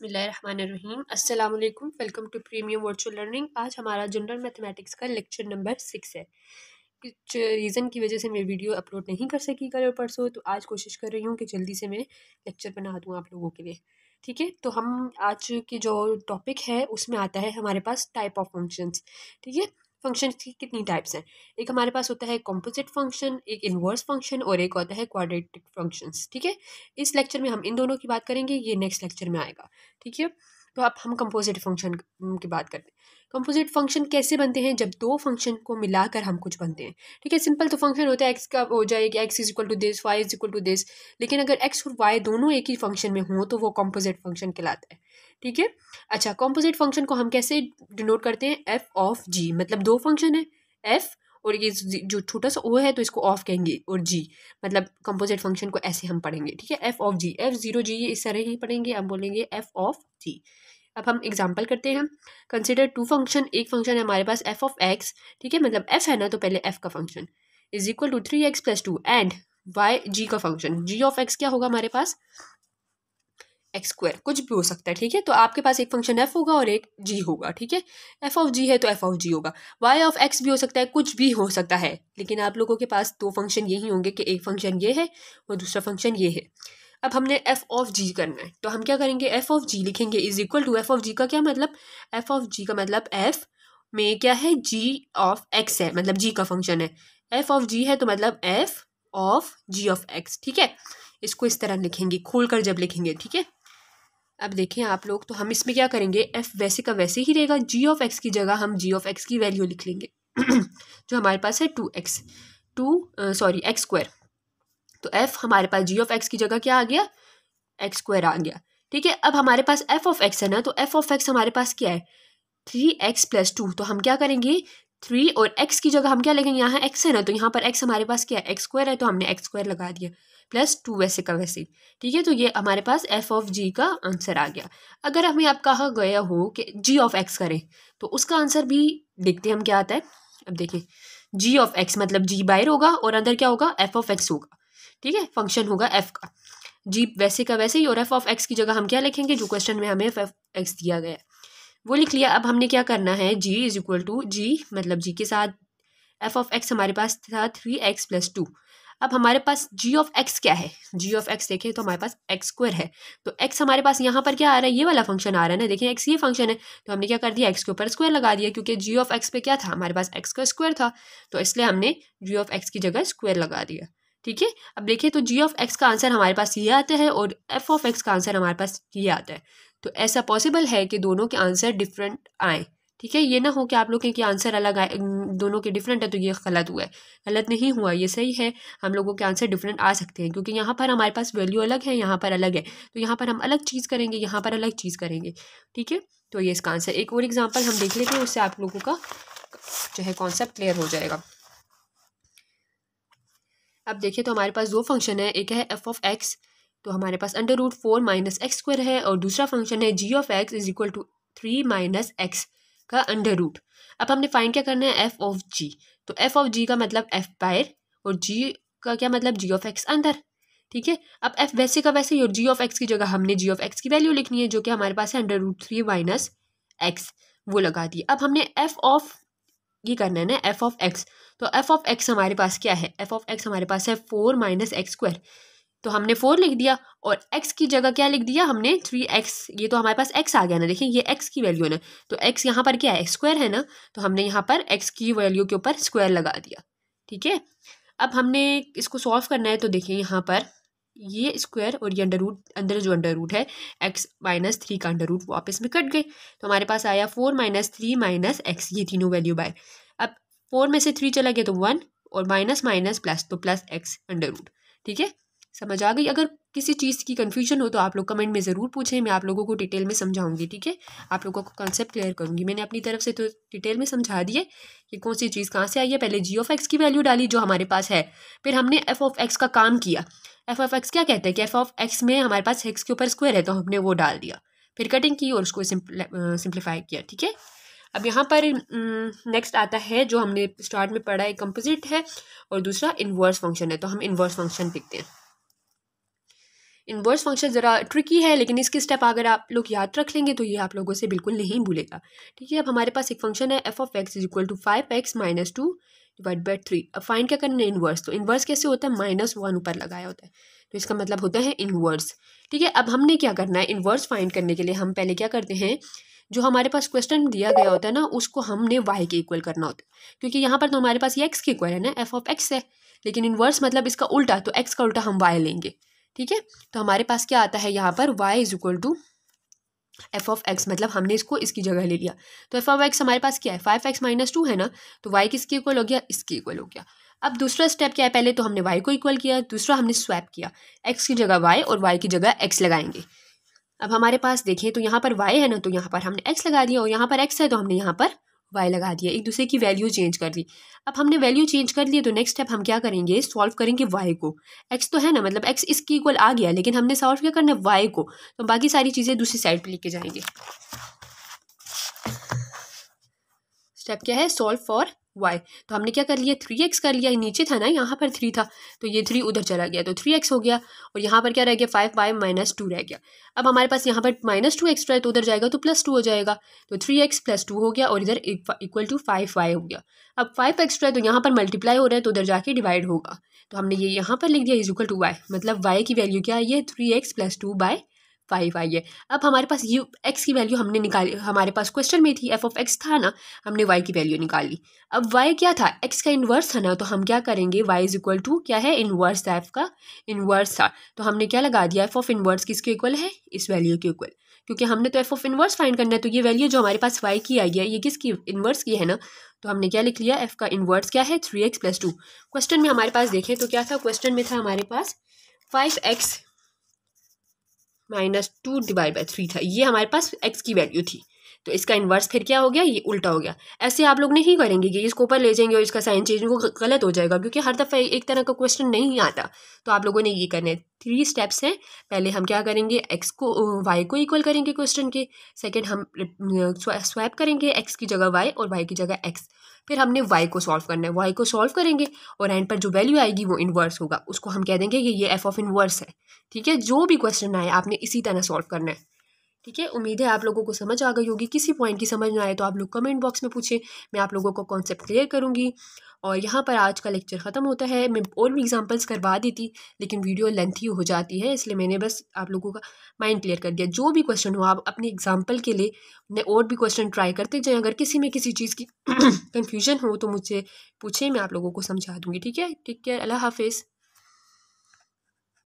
बसमीम अल्लाम welcome to premium virtual learning आज हमारा जनरल मैथमेटिक्स का लेक्चर नंबर सिक्स है कुछ रीज़न की वजह से मैं वीडियो अपलोड नहीं कर सकी कल और परसों तो आज कोशिश कर रही हूँ कि जल्दी से मैं लेक्चर बना दूँ आप लोगों के लिए ठीक है तो हम आज के जो टॉपिक है उसमें आता है हमारे पास टाइप ऑफ फंक्शंस ठीक है फंक्शन की कितनी टाइप्स हैं एक हमारे पास होता है कॉम्पोजिट फंक्शन एक इन्वर्स फंक्शन और एक होता है क्वाड्रेटिक फंक्शंस ठीक है इस लेक्चर में हम इन दोनों की बात करेंगे ये नेक्स्ट लेक्चर में आएगा ठीक है तो अब हम कंपोजिट फंक्शन की बात करते हैं कंपोजिट फंक्शन कैसे बनते हैं जब दो फंक्शन को मिलाकर हम कुछ बनते हैं ठीक है सिंपल तो फंक्शन होता है एक्स का हो कि X is equal to this Y is equal to this लेकिन अगर एक्स और वाई दोनों एक ही फंक्शन में हों तो वो कॉम्पोजिट फंक्शन कहलाता है ठीक है अच्छा कॉम्पोजिट फंक्शन को हम कैसे डिनोट करते हैं एफ ऑफ जी मतलब दो फंक्शन है एफ और ये जो छोटा सा ओ है तो इसको ऑफ कहेंगे और जी मतलब कंपोजिट फंक्शन को ऐसे हम पढ़ेंगे ठीक है F of G F zero G ये इस तरह ही पढ़ेंगे हम बोलेंगे एफ ऑफ जी अब हम एग्जाम्पल करते हैं कंसिडर टू फंक्शन एक फंक्शन है हमारे पास एफ ऑफ एक्स ठीक है मतलब एफ है ना तो पहले एफ का function is equal to three X plus two and Y G का फंक्शन जी ऑफ एक्स क्या होगा हमारे पास एक्स स्क्वायर कुछ भी हो सकता है ठीक है तो आपके पास एक फंक्शन एफ होगा और एक जी होगा ठीक है एफ ऑफ जी है तो एफ ऑफ जी होगा वाई ऑफ एक्स भी हो सकता है कुछ भी हो सकता है लेकिन आप लोगों के पास दो फंक्शन यही होंगे कि एक फंक्शन ये है और दूसरा फंक्शन ये है अब हमने एफ ऑफ जी करना है तो हम क्या करेंगे एफ ऑफ जी लिखेंगे is equal to F of G का क्या मतलब एफ ऑफ जी का मतलब एफ में क्या है जी ऑफ एक्स है मतलब जी का फंक्शन है एफ ऑफ जी है तो मतलब F of G of X ठीक है इसको इस तरह लिखेंगे खोल कर जब लिखेंगे ठीक है अब देखें आप लोग तो हम इसमें क्या करेंगे एफ वैसे का वैसे ही रहेगा जी ऑफ एक्स की जगह हम जी ऑफ एक्स की वैल्यू लिख लेंगे जो हमारे पास है two X two sorry X square तो एफ हमारे पास जी ऑफ एक्स की जगह क्या आ गया एक्स स्क्वायर आ गया ठीक है अब हमारे पास एफ ऑफ एक्स है ना तो एफ ऑफ एक्स हमारे पास क्या है थ्री एक्स प्लस टू तो हम क्या करेंगे थ्री और एक्स की जगह हम क्या लेंगे यहाँ एक्स है ना तो यहाँ पर एक्स हमारे पास क्या है एक्स स्क्वायर है तो हमने एक्स स्क्वायर लगा दिया प्लस टू वैसे का वैसे ठीक है तो ये हमारे पास एफ ऑफ जी का आंसर आ गया अगर हमें आप कहा गया हो कि जी ऑफ एक्स करें तो उसका आंसर भी देखते हैं हम क्या आता है अब देखिए जी ऑफ एक्स मतलब जी बाहर होगा और अंदर क्या होगा एफ ऑफ एक्स होगा ठीक है फंक्शन होगा एफ का जी वैसे का वैसे ही और एफ ऑफ एक्स की जगह हम क्या लिखेंगे जो क्वेश्चन में हमें एफ एफ एक्स दिया गया वो लिख लिया अब हमने क्या करना है G is equal to G मतलब जी के साथ एफ ऑफ एक्स हमारे पास था थ्री एक्स प्लस टू अब हमारे पास जी ऑफ एक्स क्या है जी ऑफ एक्स देखें तो हमारे पास एक्स स्क्वायर है तो एक्स हमारे पास यहाँ पर क्या आ रहा है ये वाला फंक्शन आ रहा है ना देखें एक्स ये फंक्शन है तो हमने क्या कर दिया एक्स के ऊपर स्क्वायर लगा दिया क्योंकि जी ऑफ एक्स पे क्या था हमारे पास एक्स का स्क्वायर था तो इसलिए हमने जी ऑफ एक्स की जगह स्क्वायर लगा दिया ठीक है अब देखिए तो जी ऑफ एक्स का आंसर हमारे पास ये आता है और एफ ऑफ एक्स का आंसर हमारे पास ये आता है तो ऐसा पॉसिबल है कि दोनों के आंसर डिफरेंट आए ठीक है ये ना हो कि आप लोग के आंसर अलग आए दोनों के डिफरेंट है तो ये गलत हुआ है गलत नहीं हुआ ये सही है हम लोगों के आंसर डिफरेंट आ सकते हैं क्योंकि यहाँ पर हमारे पास वैल्यू अलग है यहाँ पर अलग है तो यहाँ पर हम अलग चीज़ करेंगे यहाँ पर अलग चीज़ करेंगे ठीक है तो ये इसका आंसर एक और एग्ज़ाम्पल हम देख लेते हैं उससे आप लोगों का जो है कॉन्सेप्ट क्लियर हो जाएगा अब देखिए तो हमारे पास दो फंक्शन है एक है एफ ऑफ एक्स तो हमारे पास under root four minus X square है और दूसरा फंक्शन है G of X is equal to three minus X का अंडर रूट अब हमने फाइंड क्या करना है एफ ऑफ जी तो एफ ऑफ जी का मतलब एफ बाहर और जी का क्या मतलब जी ऑफ एक्स अंदर ठीक है अब एफ वैसे का वैसे ही और जी ऑफ एक्स की जगह हमने जी ऑफ एक्स की वैल्यू लिखनी है जो कि हमारे पास है under root three minus X वो लगा दी अब हमने एफ ऑफ ये करना है ना एफ ऑफ एक्स तो एफ ऑफ एक्स हमारे पास क्या है एफ ऑफ एक्स हमारे पास है फोर माइनस एक्स स्क्वायर तो हमने फोर लिख दिया और एक्स की जगह क्या लिख दिया हमने थ्री एक्स ये तो हमारे पास एक्स आ गया ना देखिए ये एक्स की वैल्यू है ना तो एक्स यहाँ पर क्या है स्क्वायर है ना तो हमने यहाँ पर एक्स की वैल्यू के ऊपर स्क्वायर लगा दिया ठीक है अब हमने इसको सॉल्व करना है तो देखिए यहाँ पर ये स्क्वायर और ये अंडर रूट अंदर जो अंडर रूट है एक्स माइनस थ्री का अंडर रूट वापस में कट गए तो हमारे पास आया four minus three minus X ये तीनों वैल्यू बाय फोर में से थ्री चला गया तो वन और माइनस माइनस प्लस तो प्लस एक्स अंडर रूट ठीक है समझ आ गई अगर किसी चीज़ की कन्फ्यूजन हो तो आप लोग कमेंट में ज़रूर पूछें मैं आप लोगों को डिटेल में समझाऊंगी ठीक है आप लोगों को कॉन्सेप्ट क्लियर करूंगी मैंने अपनी तरफ से तो डिटेल में समझा दिए कि कौन सी चीज़ कहाँ से आई है पहले जी ऑफ एक्स की वैल्यू डाली जो हमारे पास है फिर हमने एफ ऑफ एक्स का काम किया एफ ऑफ एक्स क्या कहते हैं कि एफ ऑफ एक्स में हमारे पास एक्स के ऊपर स्क्वेयर है तो हमने वो डाल दिया फिर कटिंग की और उसको सिंप्लीफाई किया ठीक है अब यहाँ पर नेक्स्ट आता है जो हमने स्टार्ट में पढ़ा है कंपोजिट है और दूसरा इन्वर्स फंक्शन है तो हम इन्वर्स फंक्शन देखते हैं इन्वर्स फंक्शन ज़रा ट्रिकी है लेकिन इसके स्टेप अगर आप लोग याद रख लेंगे तो ये आप लोगों से बिल्कुल नहीं भूलेगा ठीक है अब हमारे पास एक फंक्शन है F of X is equal to five X minus two divide by three अब फाइन क्या करना है इन्वर्स तो इन्वर्स कैसे होता है माइनस वन ऊपर लगाया होता है तो इसका मतलब होता है इन्वर्स ठीक है अब हमने क्या करना है इन्वर्स फाइंड करने के लिए हम पहले क्या करते हैं जो हमारे पास क्वेश्चन दिया गया होता है ना उसको हमने वाई के इक्वल करना होता है क्योंकि यहाँ पर तो हमारे पास ये एक्स के इक्वल है ना एफ ऑफ एक्स है लेकिन इनवर्स मतलब इसका उल्टा तो एक्स का उल्टा हम वाई लेंगे ठीक है तो हमारे पास क्या आता है यहाँ पर Y is equal to F of X मतलब हमने इसको इसकी जगह ले लिया तो एफ ऑफ एक्स हमारे पास क्या है फाइव एक्स माइनस टू है ना तो वाई किसके इक्वल हो गया इसके इक्वल हो गया अब दूसरा स्टेप क्या है पहले तो हमने वाई को इक्वल किया दूसरा हमने स्वैप किया एक्स की जगह वाई और वाई की जगह एक्स लगाएंगे अब हमारे पास देखें तो यहाँ पर वाई है ना तो यहाँ पर हमने एक्स लगा दिया और यहाँ पर एक्स है तो हमने यहाँ पर वाई लगा दिया एक दूसरे की वैल्यू चेंज कर दी अब हमने वैल्यू चेंज कर लिया तो नेक्स्ट स्टेप हम क्या करेंगे सॉल्व करेंगे वाई को एक्स तो है ना मतलब एक्स इसके इक्वल आ गया लेकिन हमने सॉल्व क्या करना है वाई को तो बाकी सारी चीज़ें दूसरी साइड पर लेके जाएंगे स्टेप क्या है सॉल्व फॉर वाई तो हमने क्या कर लिया थ्री एक्स कर लिया नीचे था ना यहाँ पर थ्री था तो ये थ्री उधर चला गया तो थ्री एक्स हो गया और यहाँ पर क्या रह गया फाइव वाई माइनस टू रह गया अब हमारे पास यहाँ पर माइनस टू एक्स्ट्रा है तो उधर जाएगा तो प्लस टू हो जाएगा तो थ्री एक्स प्लस टू हो गया और इधर इक्वल टू फाइव वाई हो गया अब फाइव एक्स्ट्रा है तो यहाँ पर मल्टीप्लाई हो रहा है तो उधर जाके डिवाइड होगा तो हमने ये यहाँ पर लिख दिया इज इक्वल टू वाई मतलब वाई की वैल्यू क्या है ये three X plus two by five आई है अब हमारे पास यू एक्स की वैल्यू हमने निकाली हमारे पास क्वेश्चन में थी एफ ऑफ एक्स था ना हमने वाई की वैल्यू निकाली अब वाई क्या था एक्स का इन्वर्स था ना तो हम क्या करेंगे वाई इज इक्वल टू क्या है इन्वर्स एफ का इन्वर्स था तो हमने क्या लगा दिया एफ ऑफ इन्वर्स किसके इक्वल है इस वैल्यू के इक्वल क्योंकि हमने तो एफ ऑफ इन्वर्स फाइंड करना है तो ये वैल्यू जो हमारे पास वाई की आई है ये किसकी इन्वर्स की है ना तो हमने क्या लिख लिया एफ का इन्वर्स क्या है three X plus two question में हमारे पास देखें तो क्या था क्वेश्चन में था हमारे पास five X minus two divide by three था ये हमारे पास एक्स की वैल्यू थी तो इसका इन्वर्स फिर क्या हो गया ये उल्टा हो गया ऐसे आप लोग नहीं करेंगे कि इसको ऊपर ले जाएंगे और इसका साइन चेंज वो गलत हो जाएगा क्योंकि हर दफ़ा एक तरह का क्वेश्चन नहीं आता तो आप लोगों ने ये करना है थ्री स्टेप्स हैं पहले हम क्या करेंगे एक्स को वाई को इक्वल करेंगे क्वेश्चन के सेकेंड हम स्वैप करेंगे एक्स की जगह वाई और वाई की जगह एक्स फिर हमने वाई को सॉल्व करना है वाई को सॉल्व करेंगे और एंड पर जो वैल्यू आएगी वो इनवर्स होगा उसको हम कह देंगे कि ये एफ ऑफ इनवर्स है ठीक है जो भी क्वेश्चन आए आपने इसी तरह सॉल्व करना है ठीक है उम्मीद है आप लोगों को समझ आ गई होगी किसी पॉइंट की समझ ना आए तो आप लोग कमेंट बॉक्स में पूछें मैं आप लोगों को कॉन्सेप्ट क्लियर करूँगी और यहाँ पर आज का लेक्चर ख़त्म होता है मैं और भी एग्जांपल्स करवा देती लेकिन वीडियो लेंथी हो जाती है इसलिए मैंने बस आप लोगों का माइंड क्लियर कर दिया जो भी क्वेश्चन हो आप अपने एग्जांपल के लिए मैं और भी क्वेश्चन ट्राई करते जाएँ अगर किसी में किसी चीज़ की कन्फ्यूजन हो तो मुझसे पूछें मैं आप लोगों को समझा दूँगी ठीक है ठीक है अल्लाह हाफिज़